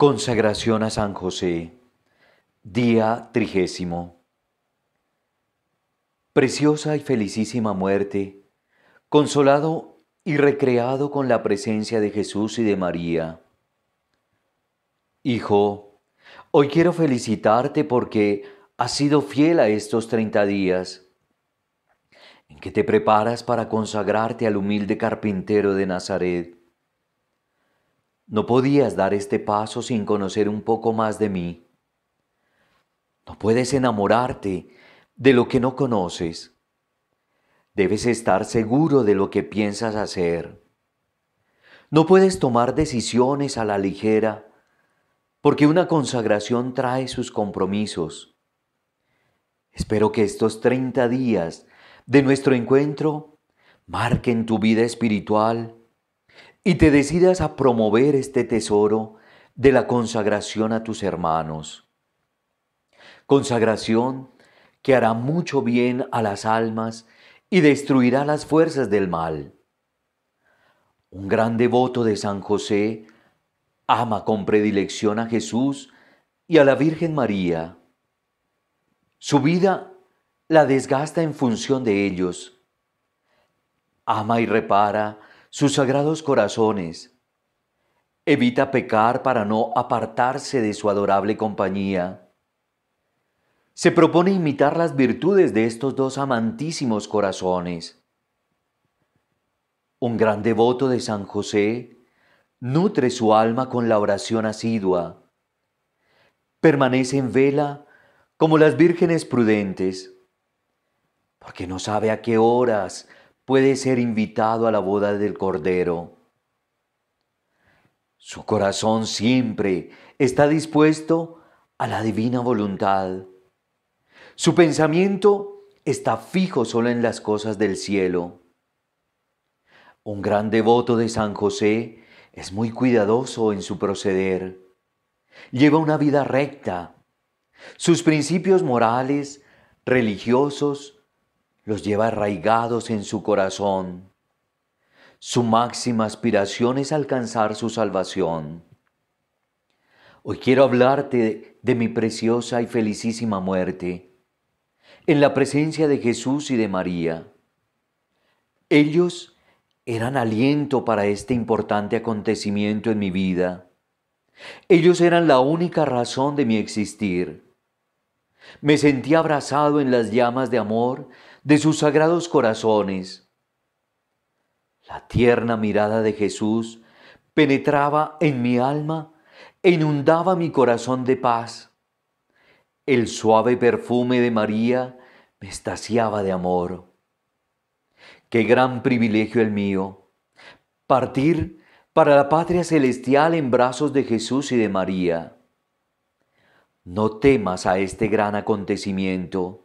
Consagración a San José, día trigésimo. Preciosa y felicísima muerte, consolado y recreado con la presencia de Jesús y de María. Hijo, hoy quiero felicitarte porque has sido fiel a estos treinta días en que te preparas para consagrarte al humilde carpintero de Nazaret no podías dar este paso sin conocer un poco más de mí. No puedes enamorarte de lo que no conoces. Debes estar seguro de lo que piensas hacer. No puedes tomar decisiones a la ligera, porque una consagración trae sus compromisos. Espero que estos 30 días de nuestro encuentro marquen tu vida espiritual y te decidas a promover este tesoro de la consagración a tus hermanos. Consagración que hará mucho bien a las almas y destruirá las fuerzas del mal. Un gran devoto de San José ama con predilección a Jesús y a la Virgen María. Su vida la desgasta en función de ellos. Ama y repara sus sagrados corazones. Evita pecar para no apartarse de su adorable compañía. Se propone imitar las virtudes de estos dos amantísimos corazones. Un gran devoto de San José nutre su alma con la oración asidua. Permanece en vela como las vírgenes prudentes, porque no sabe a qué horas puede ser invitado a la boda del Cordero. Su corazón siempre está dispuesto a la divina voluntad. Su pensamiento está fijo solo en las cosas del cielo. Un gran devoto de San José es muy cuidadoso en su proceder. Lleva una vida recta. Sus principios morales, religiosos, los lleva arraigados en su corazón. Su máxima aspiración es alcanzar su salvación. Hoy quiero hablarte de, mi preciosa y felicísima muerte, en la presencia de Jesús y de María. Ellos eran aliento para este importante acontecimiento en mi vida. Ellos eran la única razón de mi existir. Me sentí abrazado en las llamas de amor de sus sagrados corazones. La tierna mirada de Jesús penetraba en mi alma e inundaba mi corazón de paz. El suave perfume de María me estaciaba de amor. Qué gran privilegio el mío, partir para la patria celestial en brazos de Jesús y de María. No temas a este gran acontecimiento.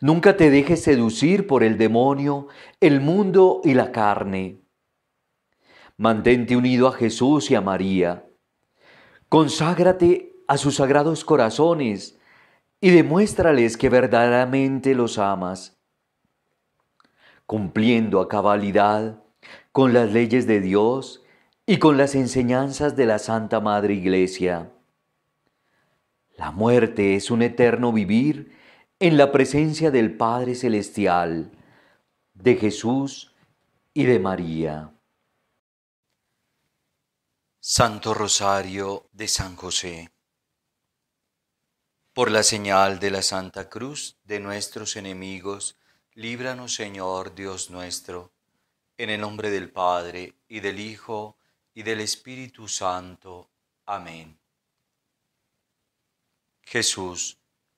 Nunca te dejes seducir por el demonio, el mundo y la carne. Mantente unido a Jesús y a María. Conságrate a sus sagrados corazones y demuéstrales que verdaderamente los amas, cumpliendo a cabalidad con las leyes de Dios y con las enseñanzas de la Santa Madre Iglesia. La muerte es un eterno vivir en la presencia del Padre Celestial, de Jesús y de María. Santo Rosario de San José, por la señal de la Santa Cruz de nuestros enemigos, líbranos Señor Dios nuestro, en el nombre del Padre y del Hijo y del Espíritu Santo. Amén. Jesús,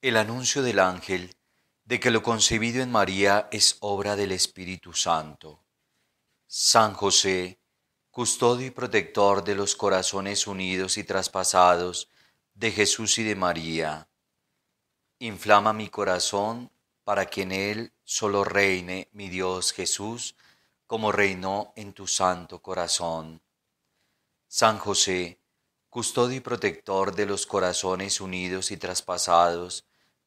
el anuncio del ángel de que lo concebido en María es obra del Espíritu Santo. San José, custodio y protector de los corazones unidos y traspasados de Jesús y de María, inflama mi corazón para que en él solo reine mi Dios Jesús, como reinó en tu santo corazón. San José, custodio y protector de los corazones unidos y traspasados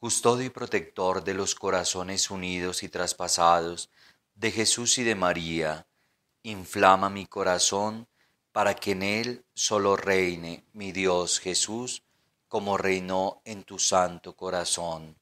custodio y protector de los corazones unidos y traspasados de Jesús y de María, inflama mi corazón para que en él solo reine mi Dios Jesús, como reinó en tu santo corazón.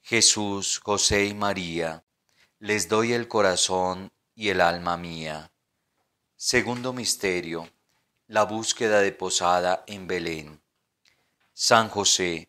Jesús, José y María, les doy el corazón y el alma mía. Segundo misterio, la búsqueda de posada en Belén. San José,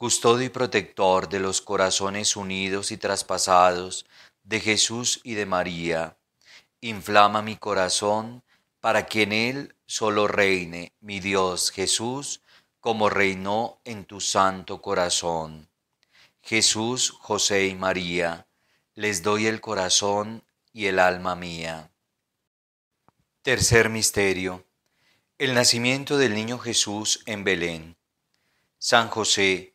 custodio y protector de los corazones unidos y traspasados de Jesús y de María, inflama mi corazón para que en él solo reine mi Dios Jesús, como reinó en tu santo corazón. Jesús, José y María, les doy el corazón y el alma mía. Tercer misterio. El nacimiento del niño Jesús en Belén. San José,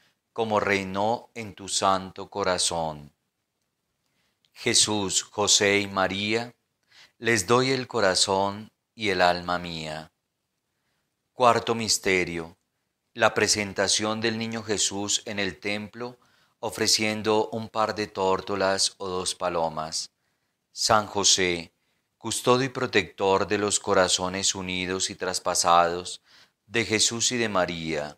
como reinó en tu santo corazón. Jesús, José y María, les doy el corazón y el alma mía. Cuarto misterio, la presentación del niño Jesús en el templo ofreciendo un par de tórtolas o dos palomas. San José, custodio y protector de los corazones unidos y traspasados de Jesús y de María,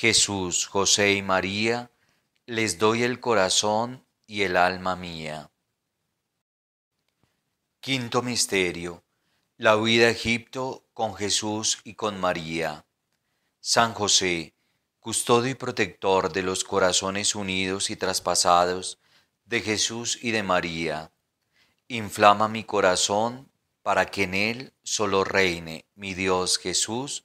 Jesús, José y María, les doy el corazón y el alma mía. Quinto Misterio. La huida a Egipto con Jesús y con María. San José, custodio y protector de los corazones unidos y traspasados de Jesús y de María, inflama mi corazón para que en él solo reine mi Dios Jesús,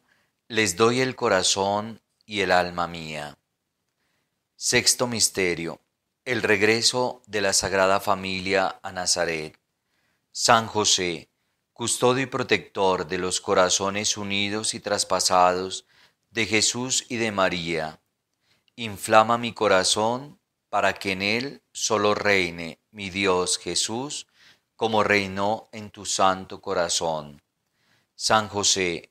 les doy el corazón y el alma mía. Sexto Misterio. El regreso de la Sagrada Familia a Nazaret. San José, custodio y protector de los corazones unidos y traspasados de Jesús y de María, inflama mi corazón para que en él solo reine mi Dios Jesús, como reinó en tu santo corazón. San José,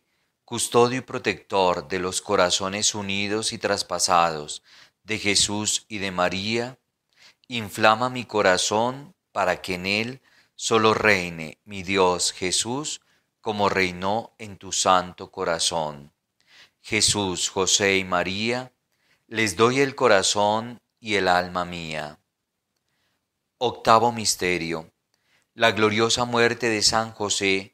custodio y protector de los corazones unidos y traspasados de Jesús y de María, inflama mi corazón para que en él solo reine mi Dios Jesús, como reinó en tu santo corazón. Jesús, José y María, les doy el corazón y el alma mía. Octavo Misterio. La gloriosa muerte de San José,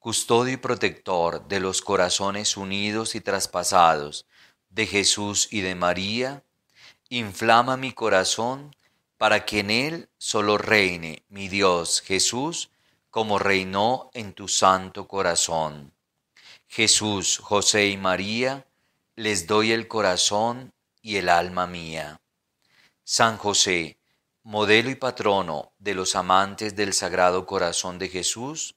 custodio y protector de los corazones unidos y traspasados de Jesús y de María, inflama mi corazón para que en él solo reine mi Dios Jesús, como reinó en tu santo corazón. Jesús, José y María, les doy el corazón y el alma mía. San José, modelo y patrono de los amantes del Sagrado Corazón de Jesús,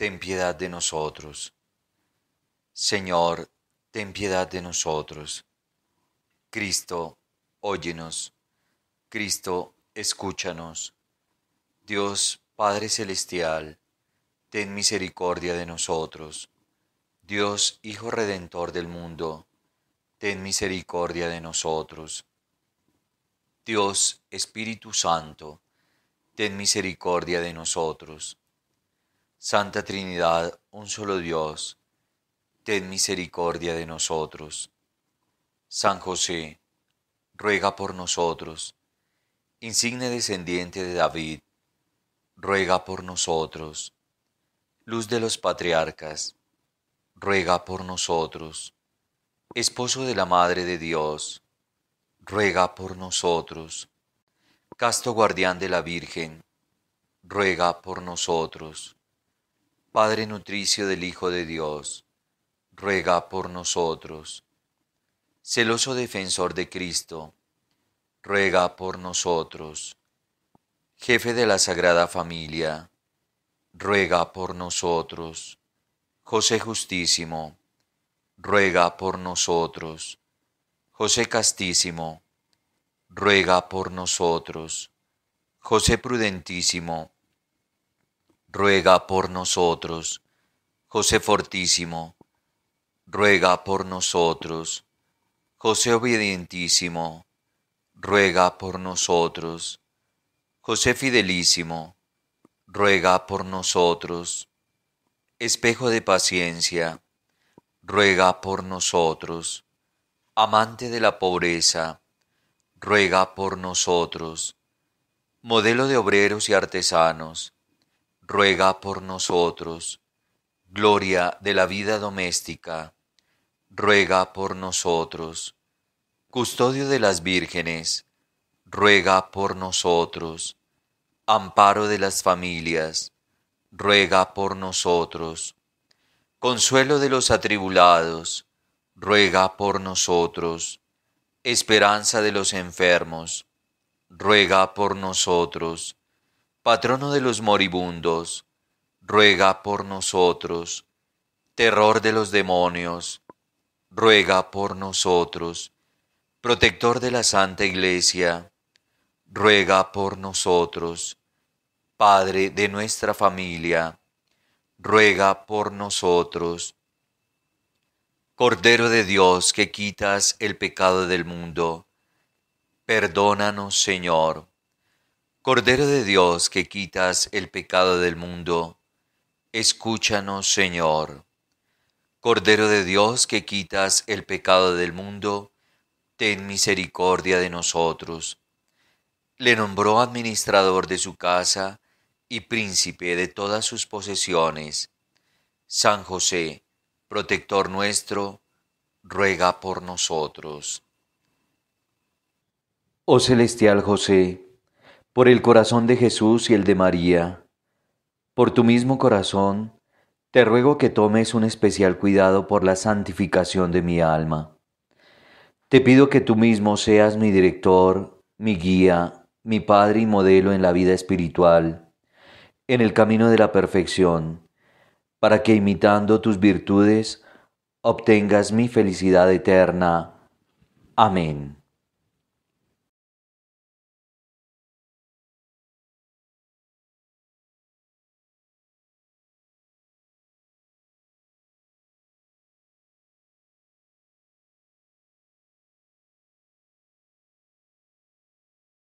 ten piedad de nosotros. Señor, ten piedad de nosotros. Cristo, óyenos. Cristo, escúchanos. Dios Padre Celestial, ten misericordia de nosotros. Dios Hijo Redentor del mundo, ten misericordia de nosotros. Dios Espíritu Santo, ten misericordia de nosotros. Santa Trinidad, un solo Dios, ten misericordia de nosotros. San José, ruega por nosotros. Insigne descendiente de David, ruega por nosotros. Luz de los patriarcas, ruega por nosotros. Esposo de la Madre de Dios, ruega por nosotros. Casto guardián de la Virgen, ruega por nosotros. Padre nutricio del Hijo de Dios, ruega por nosotros. Celoso defensor de Cristo, ruega por nosotros. Jefe de la Sagrada Familia, ruega por nosotros. José Justísimo, ruega por nosotros. José Castísimo, ruega por nosotros. José Prudentísimo, ruega por nosotros. José fortísimo, ruega por nosotros. José obedientísimo, ruega por nosotros. José fidelísimo, ruega por nosotros. Espejo de paciencia, ruega por nosotros. Amante de la pobreza, ruega por nosotros. Modelo de obreros y artesanos, ruega por nosotros. Gloria de la vida doméstica, ruega por nosotros. Custodio de las vírgenes, ruega por nosotros. Amparo de las familias, ruega por nosotros. Consuelo de los atribulados, ruega por nosotros. Esperanza de los enfermos, ruega por nosotros patrono de los moribundos, ruega por nosotros. Terror de los demonios, ruega por nosotros. Protector de la Santa Iglesia, ruega por nosotros. Padre de nuestra familia, ruega por nosotros. Cordero de Dios que quitas el pecado del mundo, perdónanos Señor. Cordero de Dios que quitas el pecado del mundo, escúchanos Señor. Cordero de Dios que quitas el pecado del mundo, ten misericordia de nosotros. Le nombró administrador de su casa y príncipe de todas sus posesiones. San José, protector nuestro, ruega por nosotros. Oh celestial José, por el corazón de Jesús y el de María, por tu mismo corazón, te ruego que tomes un especial cuidado por la santificación de mi alma. Te pido que tú mismo seas mi director, mi guía, mi padre y modelo en la vida espiritual, en el camino de la perfección, para que imitando tus virtudes obtengas mi felicidad eterna. Amén.